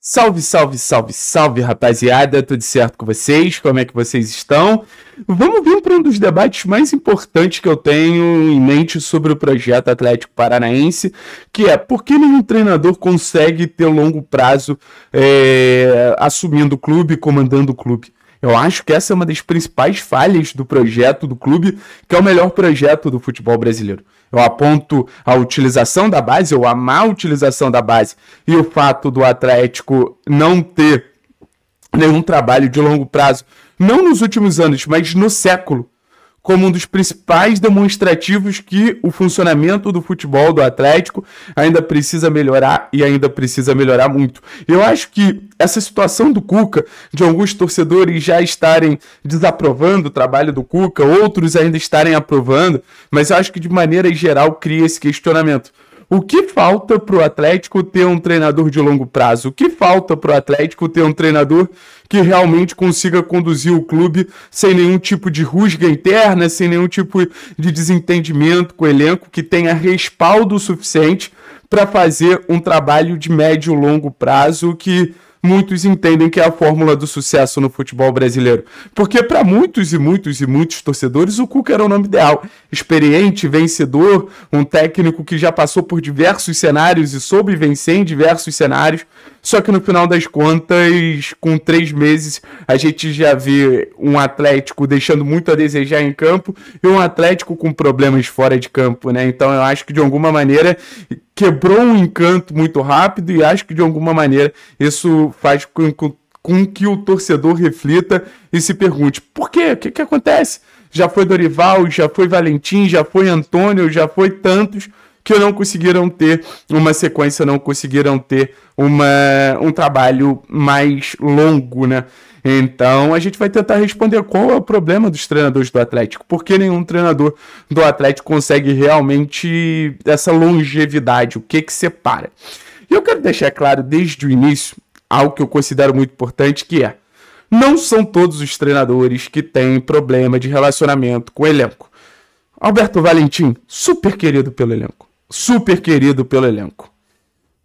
Salve, salve, salve, salve, rapaziada, tudo certo com vocês? Como é que vocês estão? Vamos vir para um dos debates mais importantes que eu tenho em mente sobre o projeto Atlético Paranaense, que é por que nenhum treinador consegue ter longo prazo é, assumindo o clube, comandando o clube? Eu acho que essa é uma das principais falhas do projeto do clube, que é o melhor projeto do futebol brasileiro. Eu aponto a utilização da base, ou a má utilização da base, e o fato do Atlético não ter nenhum trabalho de longo prazo, não nos últimos anos, mas no século, como um dos principais demonstrativos que o funcionamento do futebol do Atlético ainda precisa melhorar e ainda precisa melhorar muito. Eu acho que essa situação do Cuca, de alguns torcedores já estarem desaprovando o trabalho do Cuca, outros ainda estarem aprovando, mas eu acho que de maneira geral cria esse questionamento. O que falta para o Atlético ter um treinador de longo prazo? O que falta para o Atlético ter um treinador que realmente consiga conduzir o clube sem nenhum tipo de rusga interna, sem nenhum tipo de desentendimento com o elenco, que tenha respaldo suficiente para fazer um trabalho de médio e longo prazo que muitos entendem que é a fórmula do sucesso no futebol brasileiro. Porque para muitos e muitos e muitos torcedores, o Cuca era o nome ideal. Experiente, vencedor, um técnico que já passou por diversos cenários e soube vencer em diversos cenários. Só que no final das contas, com três meses, a gente já vê um Atlético deixando muito a desejar em campo e um Atlético com problemas fora de campo, né? Então eu acho que de alguma maneira quebrou um encanto muito rápido e acho que de alguma maneira isso faz com, com, com que o torcedor reflita e se pergunte: por quê? O que, que acontece? Já foi Dorival, já foi Valentim, já foi Antônio, já foi tantos que não conseguiram ter uma sequência, não conseguiram ter uma, um trabalho mais longo, né? Então a gente vai tentar responder qual é o problema dos treinadores do Atlético, porque nenhum treinador do Atlético consegue realmente essa longevidade, o que que separa. E eu quero deixar claro desde o início algo que eu considero muito importante, que é não são todos os treinadores que têm problema de relacionamento com o elenco. Alberto Valentim, super querido pelo elenco super querido pelo elenco.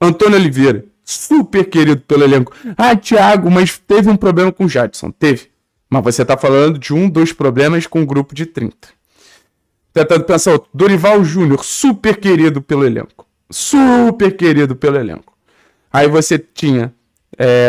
Antônio Oliveira, super querido pelo elenco. Ah, Thiago, mas teve um problema com o Jadson. Teve. Mas você está falando de um dos problemas com um grupo de 30. Tentando pensar outro. Dorival Júnior, super querido pelo elenco. Super querido pelo elenco. Aí você tinha.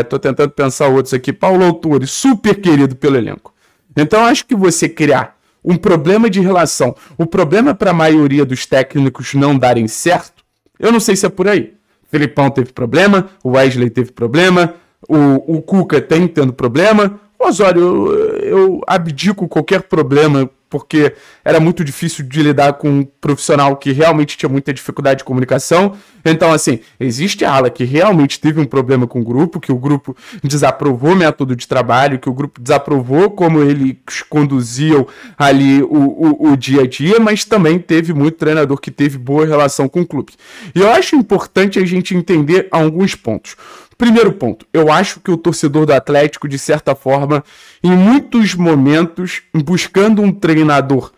estou é, tentando pensar outros aqui. Paulo Autori, super querido pelo elenco. Então acho que você criar um problema de relação. O problema para a maioria dos técnicos não darem certo, eu não sei se é por aí. Felipão teve problema, o Wesley teve problema, o, o Cuca tem tendo problema. O Osório, eu, eu abdico qualquer problema porque era muito difícil de lidar com um profissional que realmente tinha muita dificuldade de comunicação. Então, assim, existe a ala que realmente teve um problema com o grupo, que o grupo desaprovou o método de trabalho, que o grupo desaprovou como eles conduziam ali o, o, o dia a dia, mas também teve muito treinador que teve boa relação com o clube. E eu acho importante a gente entender alguns pontos. Primeiro ponto, eu acho que o torcedor do Atlético, de certa forma, em muitos momentos, buscando um treinador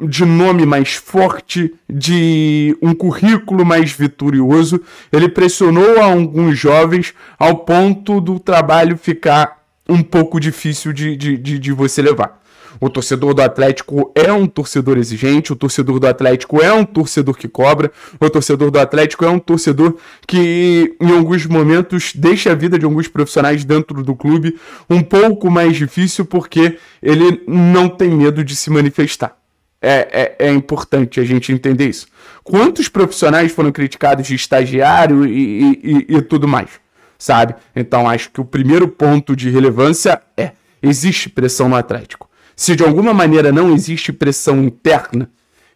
de nome mais forte, de um currículo mais vitorioso, ele pressionou alguns jovens ao ponto do trabalho ficar um pouco difícil de, de, de, de você levar. O torcedor do Atlético é um torcedor exigente, o torcedor do Atlético é um torcedor que cobra, o torcedor do Atlético é um torcedor que, em alguns momentos, deixa a vida de alguns profissionais dentro do clube um pouco mais difícil porque ele não tem medo de se manifestar. É, é, é, importante a gente entender isso. Quantos profissionais foram criticados de estagiário e, e, e, tudo mais, sabe? Então acho que o primeiro ponto de relevância é: existe pressão no Atlético. Se de alguma maneira não existe pressão interna,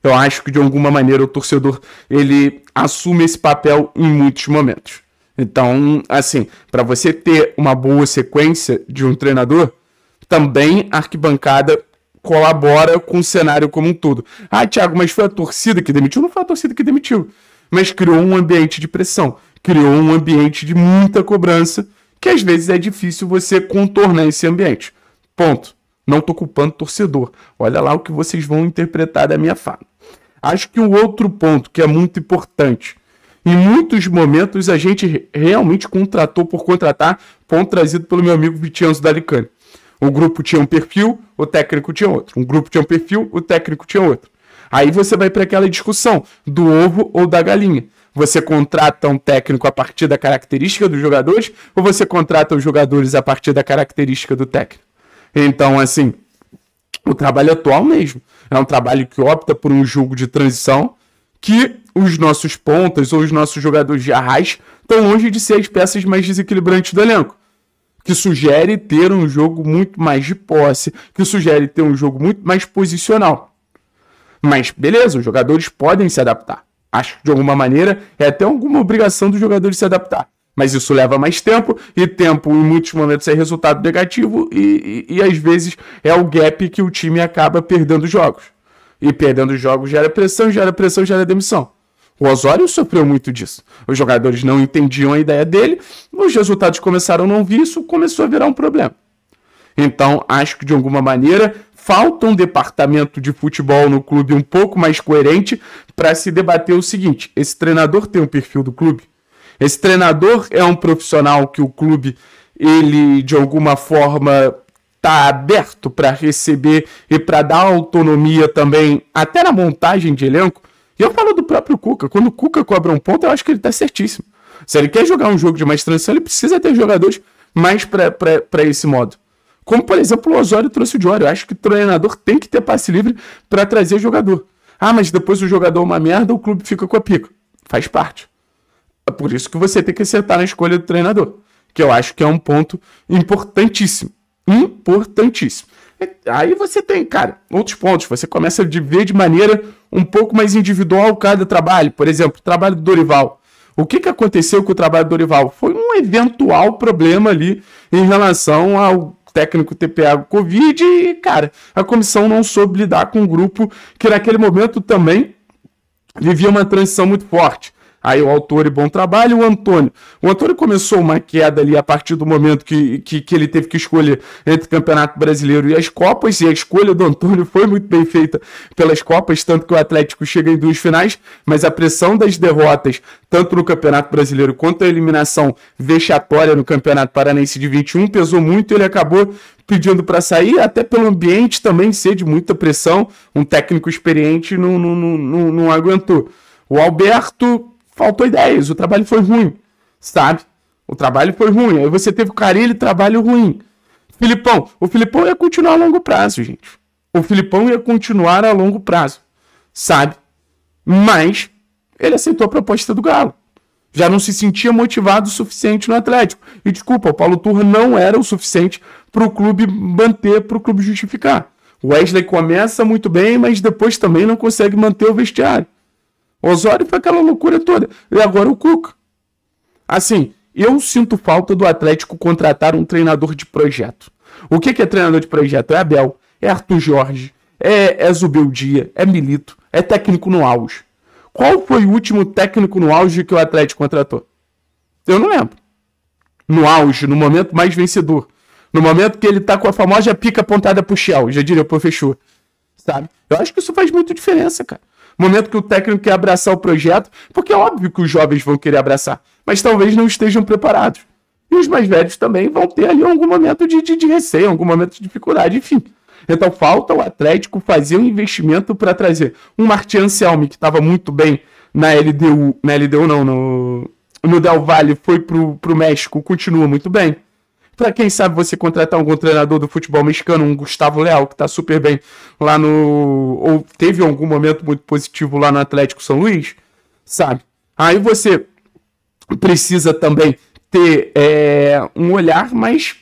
eu acho que de alguma maneira o torcedor ele assume esse papel em muitos momentos. Então, assim, para você ter uma boa sequência de um treinador, também a arquibancada colabora com o cenário como um todo. Ah, Thiago, mas foi a torcida que demitiu? Não foi a torcida que demitiu, mas criou um ambiente de pressão, criou um ambiente de muita cobrança, que às vezes é difícil você contornar esse ambiente. Ponto. Não estou culpando o torcedor. Olha lá o que vocês vão interpretar da minha fala. Acho que um outro ponto que é muito importante. Em muitos momentos a gente realmente contratou por contratar, ponto trazido pelo meu amigo Vitianzo Dalicani. O grupo tinha um perfil, o técnico tinha outro. Um grupo tinha um perfil, o técnico tinha outro. Aí você vai para aquela discussão do ovo ou da galinha. Você contrata um técnico a partir da característica dos jogadores ou você contrata os jogadores a partir da característica do técnico? Então, assim, o trabalho atual mesmo é um trabalho que opta por um jogo de transição que os nossos pontas ou os nossos jogadores de arraste estão longe de ser as peças mais desequilibrantes do elenco. Que sugere ter um jogo muito mais de posse, que sugere ter um jogo muito mais posicional. Mas beleza, os jogadores podem se adaptar. Acho que de alguma maneira é até alguma obrigação dos jogadores se adaptar. Mas isso leva mais tempo, e tempo em muitos momentos é resultado negativo, e, e, e às vezes é o gap que o time acaba perdendo jogos. E perdendo jogos gera pressão, gera pressão, gera demissão. O Osório sofreu muito disso. Os jogadores não entendiam a ideia dele, os resultados começaram a não vir, isso começou a virar um problema. Então, acho que de alguma maneira falta um departamento de futebol no clube um pouco mais coerente para se debater o seguinte: esse treinador tem um perfil do clube? Esse treinador é um profissional que o clube ele de alguma forma está aberto para receber e para dar autonomia também, até na montagem de elenco. E eu falo do próprio Cuca. Quando o Cuca cobra um ponto, eu acho que ele está certíssimo. Se ele quer jogar um jogo de mais transição, ele precisa ter jogadores mais para esse modo. Como, por exemplo, o Osório trouxe o Diório. Eu acho que o treinador tem que ter passe livre para trazer jogador. Ah, mas depois o jogador é uma merda, o clube fica com a pica. Faz parte. É por isso que você tem que acertar na escolha do treinador, que eu acho que é um ponto importantíssimo. Importantíssimo. É, aí você tem, cara, outros pontos. Você começa a ver de maneira um pouco mais individual cada trabalho. Por exemplo, o trabalho do Dorival. O que, que aconteceu com o trabalho do Dorival? Foi um eventual problema ali em relação ao técnico TPA Covid e, cara, a comissão não soube lidar com um grupo que naquele momento também vivia uma transição muito forte. Aí o autor e bom trabalho, o Antônio. O Antônio começou uma queda ali a partir do momento que, que, que ele teve que escolher entre o Campeonato Brasileiro e as Copas, e a escolha do Antônio foi muito bem feita pelas Copas, tanto que o Atlético chega em duas finais, mas a pressão das derrotas, tanto no Campeonato Brasileiro quanto a eliminação vexatória no Campeonato Paranaense de 21, pesou muito e ele acabou pedindo para sair, até pelo ambiente também ser de muita pressão. Um técnico experiente não, não, não, não, não aguentou. O Alberto faltou ideias, o trabalho foi ruim, sabe? O trabalho foi ruim. Aí você teve o e trabalho ruim. Filipão, o Filipão ia continuar a longo prazo, gente. O Filipão ia continuar a longo prazo, sabe? Mas ele aceitou a proposta do Galo. Já não se sentia motivado o suficiente no Atlético. E desculpa, o Paulo Turra não era o suficiente para o clube manter, para o clube justificar. O Wesley começa muito bem, mas depois também não consegue manter o vestiário. Osório foi aquela loucura toda. E agora o Cuca. Assim, eu sinto falta do Atlético contratar um treinador de projeto. O que, que é treinador de projeto? É Abel, é Arthur Jorge, é, é Dia, é Milito, é técnico no auge. Qual foi o último técnico no auge que o Atlético contratou? Eu não lembro. No auge, no momento mais vencedor. No momento que ele tá com a famosa pica apontada pro Shell, já diria o fechou, Sabe? Eu acho que isso faz muita diferença, cara momento que o técnico quer abraçar o projeto, porque é óbvio que os jovens vão querer abraçar, mas talvez não estejam preparados. E os mais velhos também vão ter ali algum momento de, de, de receio, algum momento de dificuldade, enfim. Então falta o Atlético fazer um investimento para trazer um Martin Anselmi, que estava muito bem na LDU, na LDU não, no, no Del Valle, foi para o México, continua muito bem para quem sabe você contratar algum treinador do futebol mexicano, um Gustavo Leal, que está super bem lá no. ou teve algum momento muito positivo lá no Atlético São Luís, sabe? Aí você precisa também ter é, um olhar mais,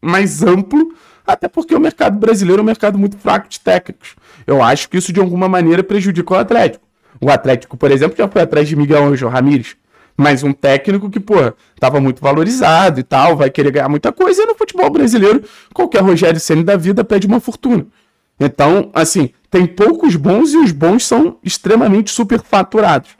mais amplo, até porque o mercado brasileiro é um mercado muito fraco de técnicos. Eu acho que isso de alguma maneira prejudicou o Atlético. O Atlético, por exemplo, já foi atrás de Miguel Angel Ramírez. Mas um técnico que, pô, tava muito valorizado e tal, vai querer ganhar muita coisa. E no futebol brasileiro, qualquer Rogério Ceni da vida pede uma fortuna. Então, assim, tem poucos bons e os bons são extremamente superfaturados.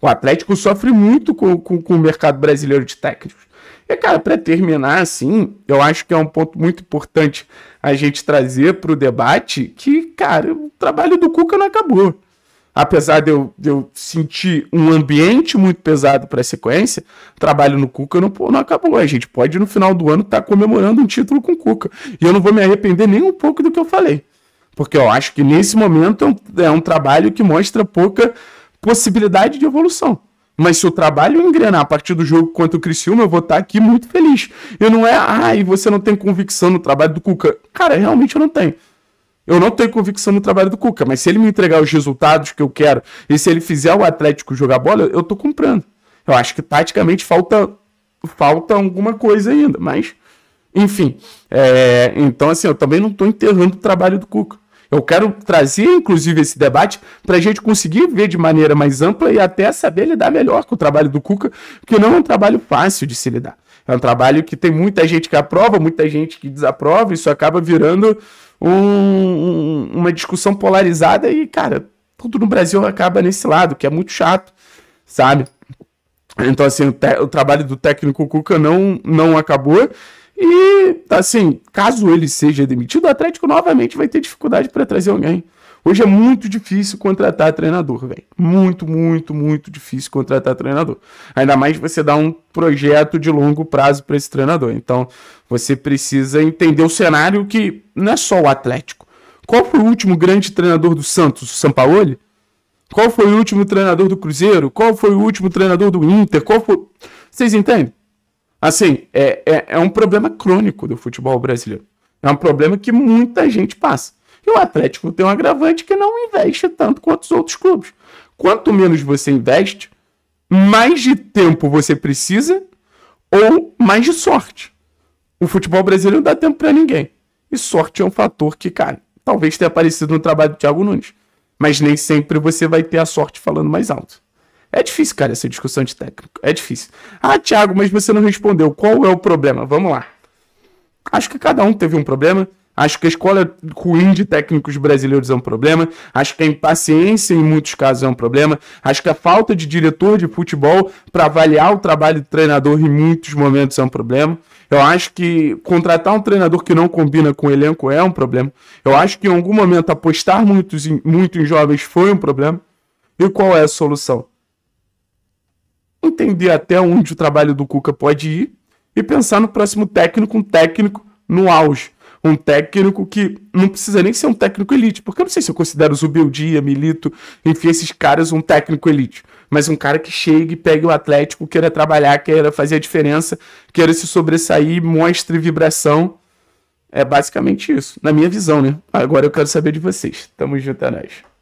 O Atlético sofre muito com, com, com o mercado brasileiro de técnicos. E, cara, para terminar, assim, eu acho que é um ponto muito importante a gente trazer para o debate que, cara, o trabalho do Cuca não acabou apesar de eu, de eu sentir um ambiente muito pesado para a sequência, trabalho no Cuca não, não acabou. A gente pode, no final do ano, estar tá comemorando um título com o Cuca. E eu não vou me arrepender nem um pouco do que eu falei. Porque eu acho que nesse momento é um, é um trabalho que mostra pouca possibilidade de evolução. Mas se o trabalho engrenar a partir do jogo contra o Criciúma, eu vou estar tá aqui muito feliz. E não é, ai, ah, você não tem convicção no trabalho do Cuca. Cara, realmente eu não tenho. Eu não tenho convicção no trabalho do Cuca, mas se ele me entregar os resultados que eu quero e se ele fizer o Atlético jogar bola, eu tô comprando. Eu acho que taticamente falta falta alguma coisa ainda, mas enfim. É, então assim, eu também não estou enterrando o trabalho do Cuca. Eu quero trazer, inclusive, esse debate para a gente conseguir ver de maneira mais ampla e até saber lidar melhor com o trabalho do Cuca, que não é um trabalho fácil de se lidar. É um trabalho que tem muita gente que aprova, muita gente que desaprova, isso acaba virando um, uma discussão polarizada e, cara, tudo no Brasil acaba nesse lado, que é muito chato, sabe? Então, assim, o, o trabalho do técnico Cuca não, não acabou. E, assim, caso ele seja demitido, o Atlético novamente vai ter dificuldade para trazer alguém. Hoje é muito difícil contratar treinador, velho. Muito, muito, muito difícil contratar treinador. Ainda mais você dar um projeto de longo prazo para esse treinador. Então, você precisa entender o cenário que não é só o Atlético. Qual foi o último grande treinador do Santos? O Sampaoli? Qual foi o último treinador do Cruzeiro? Qual foi o último treinador do Inter? Qual foi... Vocês entendem? Assim, é, é, é um problema crônico do futebol brasileiro. É um problema que muita gente passa. E o Atlético tem um agravante que não investe tanto quanto os outros clubes. Quanto menos você investe, mais de tempo você precisa ou mais de sorte. O futebol brasileiro não dá tempo para ninguém. E sorte é um fator que, cara, talvez tenha aparecido no trabalho do Thiago Nunes. Mas nem sempre você vai ter a sorte falando mais alto. É difícil, cara, essa discussão de técnico. É difícil. Ah, Thiago, mas você não respondeu. Qual é o problema? Vamos lá. Acho que cada um teve um problema. Acho que a escola ruim de técnicos brasileiros é um problema. Acho que a impaciência em muitos casos é um problema. Acho que a falta de diretor de futebol para avaliar o trabalho do treinador em muitos momentos é um problema. Eu acho que contratar um treinador que não combina com o elenco é um problema. Eu acho que em algum momento apostar muito em, muito em jovens foi um problema. E qual é a solução? Entender até onde o trabalho do Cuca pode ir e pensar no próximo técnico, um técnico no auge um técnico que não precisa nem ser um técnico elite, porque eu não sei se eu considero o Milito, enfim, esses caras um técnico elite, mas um cara que chegue, pegue o Atlético, queira trabalhar, queira fazer a diferença, queira se sobressair, mostre vibração. É basicamente isso, na minha visão, né? Agora eu quero saber de vocês. Tamo junto, é nóis.